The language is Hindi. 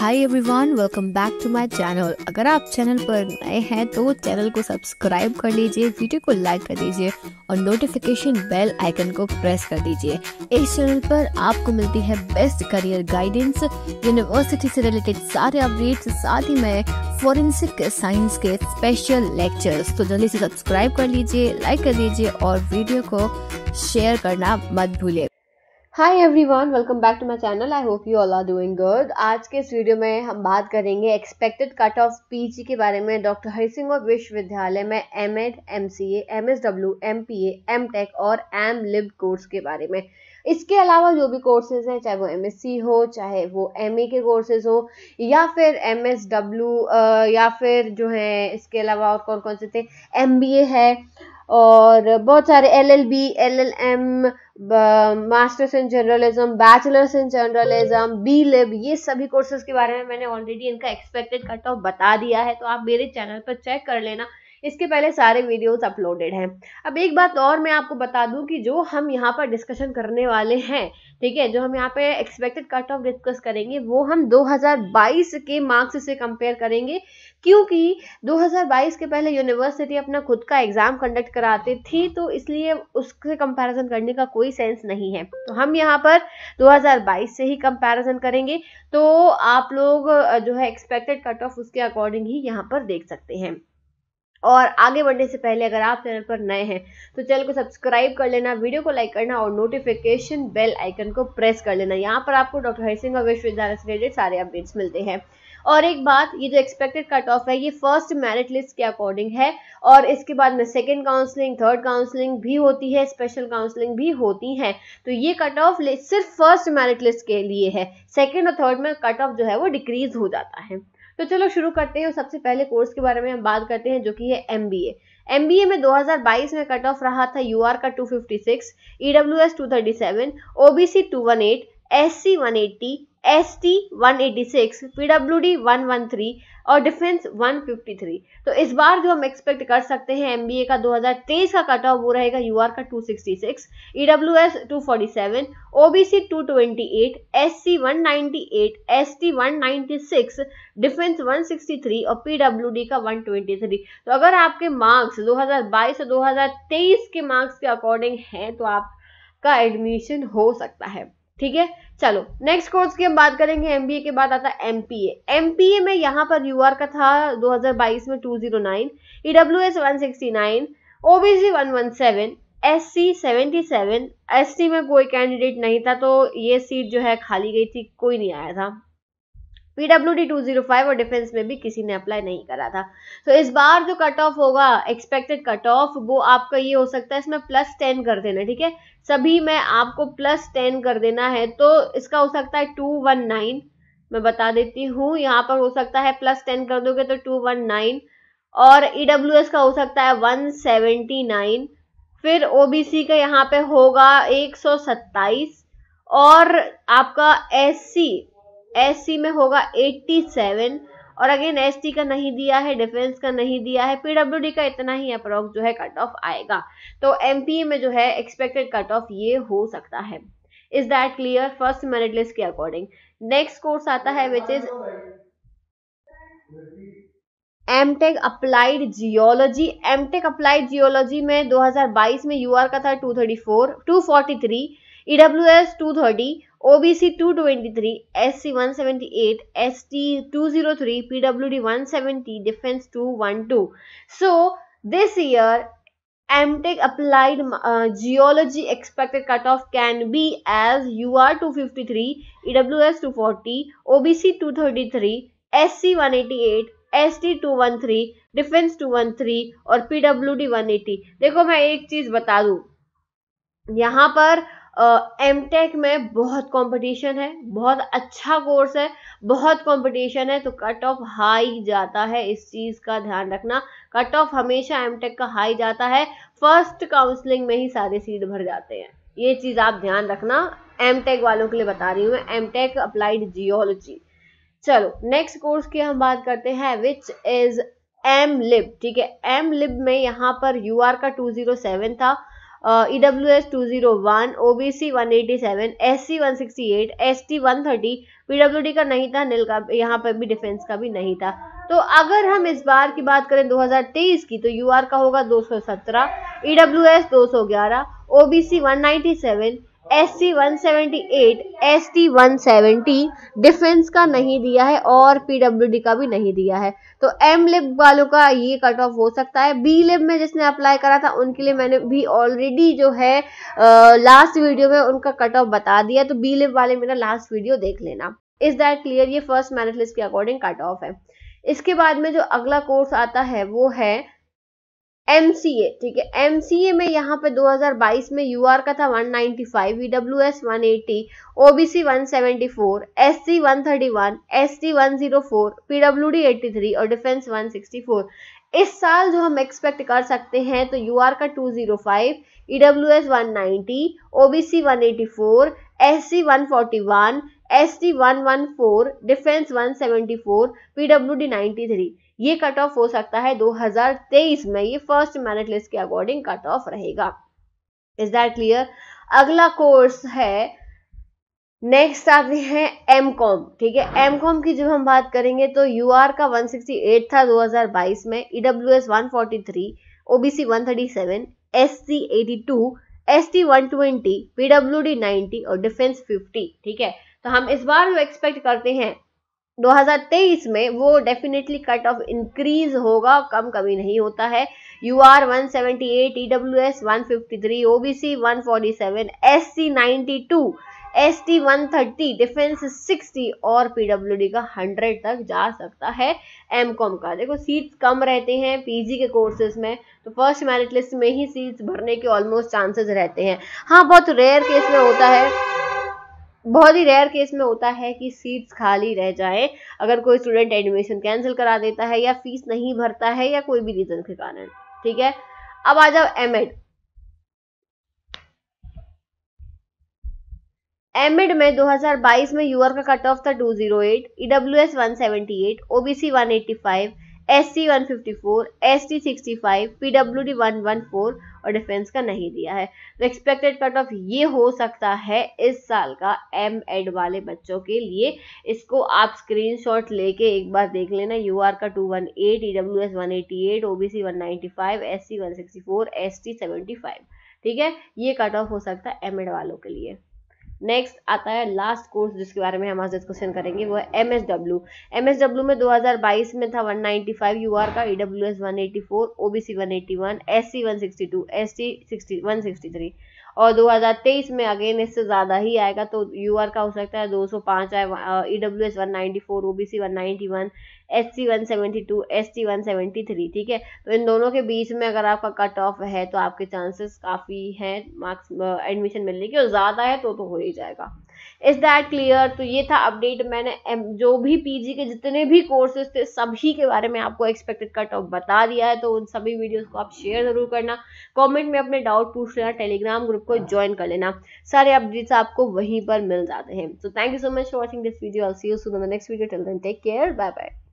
Hi everyone welcome back to my channel अगर आप चैनल पर नए हैं तो चैनल को सब्सक्राइब कर लीजिए वीडियो को लाइक कर दीजिए और नोटिफिकेशन बेल आइकन को प्रेस कर दीजिए इस चैनल पर आपको मिलती है बेस्ट करियर गाइडेंस यूनिवर्सिटी से रिलेटेड सारे अपडेट्स साथ ही में फॉरेंसिक साइंस के स्पेशल लेक्चर्स तो जल्दी से सब्सक्राइब कर लीजिए लाइक कर दीजिए और वीडियो को शेयर करना मत भूलिए hi everyone welcome back to my channel I hope you all are doing good आज के इस वीडियो में हम बात करेंगे एक्सपेक्टेड कट ऑफ जी के बारे में डॉक्टर सिंह विश्वविद्यालय में M Ed M C M S W M P M Tech और एम लिब कोर्स के बारे में इसके अलावा जो भी कोर्सेज हैं चाहे वो एम एस सी हो चाहे वो एम ए के कोर्सेज हो या फिर एम एस डब्ल्यू या फिर जो है इसके अलावा और कौन कौन से थे एम बी ए है और बहुत सारे L L B L L M masters in journalism bachelors in journalism B Lib ये सभी कोर्सेज के बारे में मैंने ऑलरेडी इनका एक्सपेक्टेड कट ऑफ बता दिया है तो आप मेरे चैनल पर चेक कर लेना इसके पहले सारे वीडियोस अपलोडेड हैं अब एक बात और मैं आपको बता दूं कि जो हम यहाँ पर डिस्कशन करने वाले हैं ठीक है जो हम यहाँ पे एक्सपेक्टेड कट ऑफ डिस्कस करेंगे वो हम 2022 के मार्क्स से कंपेयर करेंगे क्योंकि 2022 के पहले यूनिवर्सिटी अपना खुद का एग्जाम कंडक्ट कराती थी तो इसलिए उससे कंपैरिजन करने का कोई सेंस नहीं है तो हम यहाँ पर 2022 से ही कंपैरिजन करेंगे तो आप लोग जो है एक्सपेक्टेड कट ऑफ उसके अकॉर्डिंग ही यहाँ पर देख सकते हैं और आगे बढ़ने से पहले अगर आप चैनल पर नए हैं तो चैनल को सब्सक्राइब कर लेना वीडियो को लाइक करना और नोटिफिकेशन बेल आइकन को प्रेस कर लेना यहाँ पर आपको डॉक्टर सिंह और विश्वविद्यालय से रिलेटेड सारे अपडेट्स मिलते हैं और एक बात ये जो एक्सपेक्टेड कट ऑफ है ये फर्स्ट मेरिट लिस्ट के अकॉर्डिंग है और इसके बाद में सेकेंड काउंसलिंग थर्ड काउंसलिंग भी होती है स्पेशल काउंसलिंग भी होती है तो ये कट ऑफ सिर्फ फर्स्ट मेरिट लिस्ट के लिए है सेकेंड और थर्ड में कट ऑफ जो है वो डिक्रीज हो जाता है तो चलो शुरू करते हैं सबसे पहले कोर्स के बारे में हम बात करते हैं जो कि है M B M B A में 2022 में कट ऑफ रहा था यू आर का 256, E W S two thirty seven O B C two one eight S C one eighty S T one eighty six P W D one one three और डिफेंस वन फिफ्टी थ्री तो इस बार जो हम एक्सपेक्ट कर सकते हैं एम बी ए का दो हज़ार तेईस का कट ऑफ वो रहेगा यू आर का two sixty six E W S two forty seven O B C two twenty eight S C one ninety eight S T one ninety six defence one sixty three और पी डब्ल्यू डी का वन ट्वेंटी थ्री तो अगर आपके मार्क्स दो हज़ार बाईस और दो हज़ार तेईस के मार्क्स के अकॉर्डिंग हैं तो आपका एडमिशन हो सकता है ठीक है चलो नेक्स्ट कोर्स की हम बात करेंगे एमबीए के बाद आता है एमपीए एमपीए में यहाँ पर यूआर का था 2022 में 209 E W S S O B C 117 S C 77 S T में कोई कैंडिडेट नहीं था तो ये सीट जो है खाली गई थी कोई नहीं आया था पीडब्ल्यू टू जीरो फाइव और डिफेंस में भी किसी ने अप्लाई नहीं करा था तो इस बार जो कट ऑफ होगा एक्सपेक्टेड कट ऑफ वो आपका ये हो सकता है इसमें प्लस टेन कर देना ठीक है सभी में आपको प्लस टेन कर देना है तो इसका हो सकता है टू वन नाइन मैं बता देती हूँ यहाँ पर हो सकता है प्लस टेन कर दोगे तो टू वन नाइन और ई डब्ल्यू एस का हो सकता है वन सेवेंटी नाइन फिर ओ बी सी का यहाँ पे होगा एक सौ सत्ताईस और आपका एस सी एस में होगा 87 और अगेन एस का नहीं दिया है डिफेंस का नहीं दिया है पीडब्ल्यू का इतना ही अप्रॉक्स जो है कट ऑफ आएगा तो एम में जो है एक्सपेक्टेड कट ऑफ ये हो सकता है is that clear first merit list के अकॉर्डिंग नेक्स्ट कोर्स आता है which is M Tech applied geology M Tech applied geology में 2022 में यूआर का था 234 243 E W S OBC 223, SC 178, ST 203, PWD 170, Defense 212. So this year MTech applied uh, geology expected cutoff can be as UR 253, EWS 240, OBC 233, SC 188, ST 213, defence 213 और PWD 180 देखो मैं एक चीज बता दूं यहाँ पर एम टेक में बहुत कंपटीशन है बहुत अच्छा कोर्स है बहुत कंपटीशन है तो कट ऑफ हाई जाता है इस चीज़ का ध्यान रखना कट ऑफ हमेशा एम टेक का हाई जाता है फर्स्ट काउंसलिंग में ही सारे सीट भर जाते हैं ये चीज़ आप ध्यान रखना एम टेक वालों के लिए बता रही हूँ मैं एम टेक अप्लाइड जियोलॉजी चलो नेक्स्ट कोर्स की हम बात करते हैं विच इज एम लिब ठीक है एम लिब में यहाँ पर यू आर का टू जीरो सेवन था E W S two zero one O B C one eighty seven S C one sixty eight S T one thirty P W D का नहीं था नील का यहाँ पर भी डिफेंस का भी नहीं था तो अगर हम इस बार की बात करें 2023 की तो यू आर का होगा 217 ई डब्ल्यू एस दो सौ ग्यारह O B C one ninety seven S C one seventy eight S T one seventy defence का नहीं दिया है और पी डब्ल्यू डी का भी नहीं दिया है तो एम लिब वालों का ये कट ऑफ हो सकता है बी लिब में जिसने अप्लाई करा था उनके लिए मैंने भी ऑलरेडी जो है आ, लास्ट वीडियो में उनका कट ऑफ बता दिया तो बी लिब वाले मेरा लास्ट वीडियो देख लेना इज दैट क्लियर ये फर्स्ट मेरिट लिस्ट के अकॉर्डिंग कट ऑफ है इसके बाद में जो अगला कोर्स आता है वो है एम सी ए ठीक है एम सी ए में यहाँ पे 2022 में यू आर का था 195 ninety five E W S one eighty O B C one seventy four S C one thirty one S one zero four P W D three और डिफेंस वन सिक्सटी फोर इस साल जो हम एक्सपेक्ट कर सकते हैं तो यू आर का 205, EWS 190, OBC 184, SC 141, ST 114, defence 174, PWD 93 ये कट ऑफ हो सकता है 2023 में ये फर्स्ट मेरिट लिस्ट के अकॉर्डिंग कट ऑफ रहेगा इज दैट क्लियर अगला कोर्स है नेक्स्ट आते हैं एम कॉम ठीक है एम कॉम की जब हम बात करेंगे तो यू आर का 168 था 2022 में E W S one forty three O B C one thirty seven S C eighty two S T one twenty P W D ninety और डिफेंस फिफ्टी ठीक है तो हम इस बार जो एक्सपेक्ट करते हैं 2023 में वो डेफिनेटली कट ऑफ इंक्रीज होगा कम कमी नहीं होता है U R one seventy eight E W S one fifty three O B C one forty seven S C ninety two S T one thirty defence sixty और पी डब्ल्यू डी का हंड्रेड तक जा सकता है एम कॉम का देखो सीट्स कम रहते हैं पी जी के कोर्सेज में तो फर्स्ट मेरिट लिस्ट में ही सीट्स भरने के ऑलमोस्ट चांसेस रहते हैं हाँ बहुत रेयर केस में होता है बहुत ही रेयर केस में होता है कि सीट्स खाली रह जाए अगर कोई स्टूडेंट एडमिशन कैंसिल करा देता है या फीस नहीं भरता है या कोई भी रीजन के कारण ठीक है अब आ जाओ एम एड एम एड में 2022 में यूआर का कट ऑफ था 208, E W S 178, O B C 185, S C one fifty four S T sixty five P W D one one four और डिफेंस का नहीं दिया है तो एक्सपेक्टेड कट ऑफ ये हो सकता है इस साल का एम एड वाले बच्चों के लिए इसको आप स्क्रीन शॉट लेके एक बार देख लेना यू आर का two one eight E W S one eighty eight O B C one ninety five S C one sixty four S T seventy five ठीक है ये कट ऑफ हो सकता है एम एड वालों के लिए नेक्स्ट आता है लास्ट कोर्स जिसके बारे में हम आज डिस्कशन करेंगे वो है M S W M S W में 2022 में था 195 आर का E W S one eighty four O B C one eighty one S C one sixty two S C sixty one sixty three और 2023 में अगेन इससे ज़्यादा ही आएगा तो यू का हो सकता है 205 आए E W S one ninety four O B C one ninety one S C one seventy two S T one seventy three ठीक है तो इन दोनों के बीच में अगर आपका कट ऑफ है तो आपके चांसेस काफ़ी हैं मार्क्स एडमिशन मिलने की और ज़्यादा है तो तो हो ही जाएगा इज़ दैट क्लियर तो ये था अपडेट मैंने जो भी पीजी के जितने भी कोर्सेज थे सभी के बारे में आपको एक्सपेक्टेड कट ऑफ बता दिया है तो उन सभी वीडियोस को आप शेयर ज़रूर करना कमेंट में अपने डाउट पूछ लेना टेलीग्राम ग्रुप को ज्वाइन कर लेना सारे अपडेट्स आपको वहीं पर मिल जाते हैं तो thank you so much for watching this video next video take care bye bye